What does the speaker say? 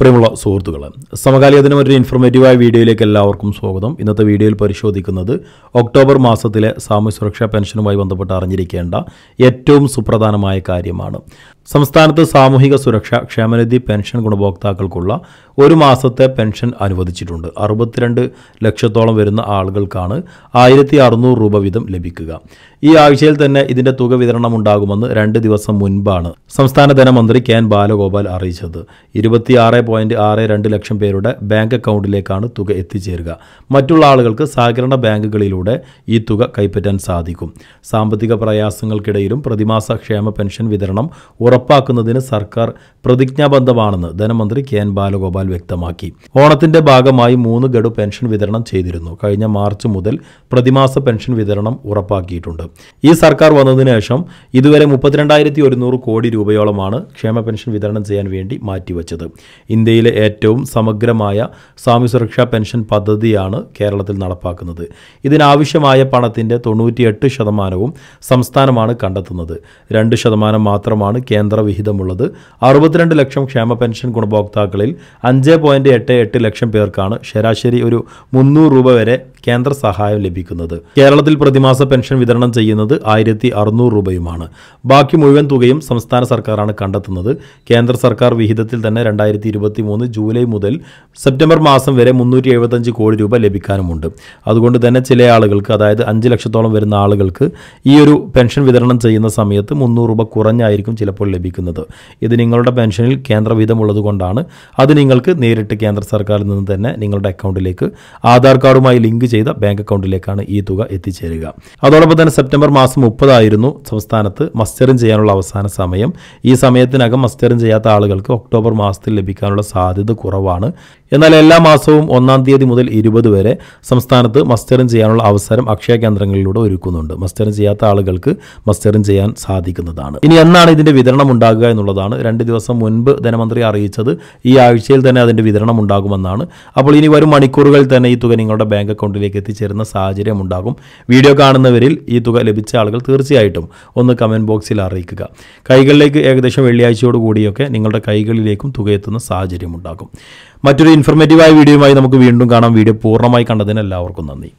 പ്രിയമുള്ള സുഹൃത്തുക്കളെ സമകാലികത്തിന് ഒരു ഇൻഫോർമേറ്റീവായ വീഡിയോയിലേക്ക് എല്ലാവർക്കും സ്വാഗതം ഇന്നത്തെ വീഡിയോയിൽ പരിശോധിക്കുന്നത് ഒക്ടോബർ മാസത്തിലെ സാമൂഹ്യ സുരക്ഷാ പെൻഷനുമായി ബന്ധപ്പെട്ട് അറിഞ്ഞിരിക്കേണ്ട ഏറ്റവും സുപ്രധാനമായ കാര്യമാണ് സംസ്ഥാനത്ത് സാമൂഹിക സുരക്ഷ ക്ഷേമനിധി പെൻഷൻ ഗുണഭോക്താക്കൾക്കുള്ള ഒരു മാസത്തെ പെൻഷൻ അനുവദിച്ചിട്ടുണ്ട് അറുപത്തിരണ്ട് ലക്ഷത്തോളം വരുന്ന ആളുകൾക്കാണ് ആയിരത്തി അറുന്നൂറ് രൂപ വീതം ലഭിക്കുക ഈ ആഴ്ചയിൽ തന്നെ ഇതിന്റെ തുക വിതരണം ഉണ്ടാകുമെന്ന് രണ്ട് ദിവസം മുൻപാണ് സംസ്ഥാന ധനമന്ത്രി കെ എൻ ബാലഗോപാൽ അറിയിച്ചത് ഇരുപത്തിയാറ് പോയിന്റ് ആറ് രണ്ട് ലക്ഷം പേരുടെ ബാങ്ക് അക്കൗണ്ടിലേക്കാണ് തുക എത്തിച്ചേരുക മറ്റുള്ള ആളുകൾക്ക് സഹകരണ ബാങ്കുകളിലൂടെ ഈ തുക കൈപ്പറ്റാൻ സാധിക്കും സാമ്പത്തിക പ്രയാസങ്ങൾക്കിടയിലും പ്രതിമാസ ക്ഷേമ പെൻഷൻ വിതരണം ഉറപ്പാക്കുന്നതിന് സർക്കാർ പ്രതിജ്ഞാബദ്ധമാണെന്ന് ധനമന്ത്രി കെ എൻ ബാലഗോപാൽ വ്യക്തമാക്കി ഓണത്തിന്റെ ഭാഗമായി മൂന്ന് ഗഡു പെൻഷൻ വിതരണം ചെയ്തിരുന്നു കഴിഞ്ഞ മാർച്ച് മുതൽ പ്രതിമാസ പെൻഷൻ വിതരണം ഉറപ്പാക്കിയിട്ടുണ്ട് ഈ സർക്കാർ വന്നതിന് ശേഷം ഇതുവരെ മുപ്പത്തിരണ്ടായിരത്തി ഒരുന്നൂറ് കോടി രൂപയോളമാണ് ക്ഷേമ പെൻഷൻ വിതരണം ചെയ്യാൻ വേണ്ടി മാറ്റിവെച്ചത് ഇന്ത്യയിലെ ഏറ്റവും സമഗ്രമായ സ്വാമി സുരക്ഷാ പെൻഷൻ പദ്ധതിയാണ് കേരളത്തിൽ നടപ്പാക്കുന്നത് ഇതിനാവശ്യമായ പണത്തിൻ്റെ തൊണ്ണൂറ്റിയെട്ട് ശതമാനവും സംസ്ഥാനമാണ് കണ്ടെത്തുന്നത് രണ്ട് ശതമാനം മാത്രമാണ് കേന്ദ്രവിഹിതമുള്ളത് അറുപത്തിരണ്ട് ലക്ഷം ക്ഷേമ പെൻഷൻ ഗുണഭോക്താക്കളിൽ അഞ്ച് പോയിൻറ്റ് എട്ട് എട്ട് ലക്ഷം പേർക്കാണ് ശരാശരി ഒരു മുന്നൂറ് രൂപ വരെ കേന്ദ്ര സഹായം ലഭിക്കുന്നത് കേരളത്തിൽ പ്രതിമാസ പെൻഷൻ വിതരണം ചെയ്യുന്നത് ആയിരത്തി അറുന്നൂറ് രൂപയുമാണ് ബാക്കി മുഴുവൻ തുകയും സംസ്ഥാന സർക്കാരാണ് കണ്ടെത്തുന്നത് കേന്ദ്ര സർക്കാർ വിഹിതത്തിൽ തന്നെ രണ്ടായിരത്തി ഇരുപത്തി മൂന്ന് ജൂലൈ മുതൽ സെപ്റ്റംബർ മാസം വരെ മുന്നൂറ്റി എഴുപത്തഞ്ച് കോടി രൂപ ലഭിക്കാനുമുണ്ട് അതുകൊണ്ട് തന്നെ ചില ആളുകൾക്ക് അതായത് അഞ്ച് ലക്ഷത്തോളം വരുന്ന ആളുകൾക്ക് ഈ ഒരു പെൻഷൻ വിതരണം ചെയ്യുന്ന സമയത്ത് മുന്നൂറ് രൂപ കുറഞ്ഞായിരിക്കും ചിലപ്പോൾ ലഭിക്കുന്നത് ഇത് നിങ്ങളുടെ പെൻഷനിൽ കേന്ദ്ര വിധമുള്ളത് കൊണ്ടാണ് അത് നിങ്ങൾക്ക് നേരിട്ട് കേന്ദ്ര സർക്കാരിൽ നിന്ന് തന്നെ നിങ്ങളുടെ അക്കൗണ്ടിലേക്ക് ആധാർ കാർഡുമായി ലിങ്ക് ചെയ്ത ബാങ്ക് അക്കൗണ്ടിലേക്കാണ് ഈ തുക എത്തിച്ചേരുക അതോടൊപ്പം തന്നെ സെപ്റ്റംബർ മാസം മുപ്പതായിരുന്നു സംസ്ഥാനത്ത് മസ്റ്ററിംഗ് ചെയ്യാനുള്ള അവസാന സമയം ഈ സമയത്തിനകം മസ്റ്ററിംഗ് ചെയ്യാത്ത ആളുകൾക്ക് ഒക്ടോബർ മാസത്തിൽ ലഭിക്കാനുള്ള സാധ്യത കുറവാണ് എന്നാൽ എല്ലാ മാസവും ഒന്നാം തീയതി മുതൽ ഇരുപത് വരെ സംസ്ഥാനത്ത് മസ്റ്ററിംഗ് ചെയ്യാനുള്ള അവസരം അക്ഷയ കേന്ദ്രങ്ങളിലൂടെ ഒരുക്കുന്നുണ്ട് മസ്റ്ററിംഗ് ചെയ്യാത്ത ആളുകൾക്ക് മസ്റ്ററിംഗ് ചെയ്യാൻ സാധിക്കുന്നതാണ് ഇനി എന്നാണ് ഇതിന്റെ വിതരണം ഉണ്ടാകുക എന്നുള്ളതാണ് രണ്ട് ദിവസം മുൻപ് ധനമന്ത്രി അറിയിച്ചത് ഈ ആഴ്ചയിൽ തന്നെ അതിന്റെ വിതരണം ഉണ്ടാകുമെന്നാണ് അപ്പോൾ ഇനി വരും മണിക്കൂറുകളിൽ തന്നെ ഈ തുക നിങ്ങളുടെ ബാങ്ക് അക്കൗണ്ടിൽ അക്കൗണ്ടിലേക്ക് എത്തിച്ചേരുന്ന സാഹചര്യം ഉണ്ടാകും വീഡിയോ കാണുന്നവരിൽ ഈ തുക ലഭിച്ച ആളുകൾ തീർച്ചയായിട്ടും ഒന്ന് കമൻറ്റ് ബോക്സിൽ അറിയിക്കുക കൈകളിലേക്ക് ഏകദേശം വെള്ളിയാഴ്ചയോട് കൂടിയൊക്കെ നിങ്ങളുടെ കൈകളിലേക്കും തുക എത്തുന്ന സാഹചര്യം ഉണ്ടാകും മറ്റൊരു ഇൻഫർമേറ്റീവായ വീഡിയോയുമായി നമുക്ക് വീണ്ടും കാണാം വീഡിയോ പൂർണ്ണമായി കണ്ടതിന് എല്ലാവർക്കും നന്ദി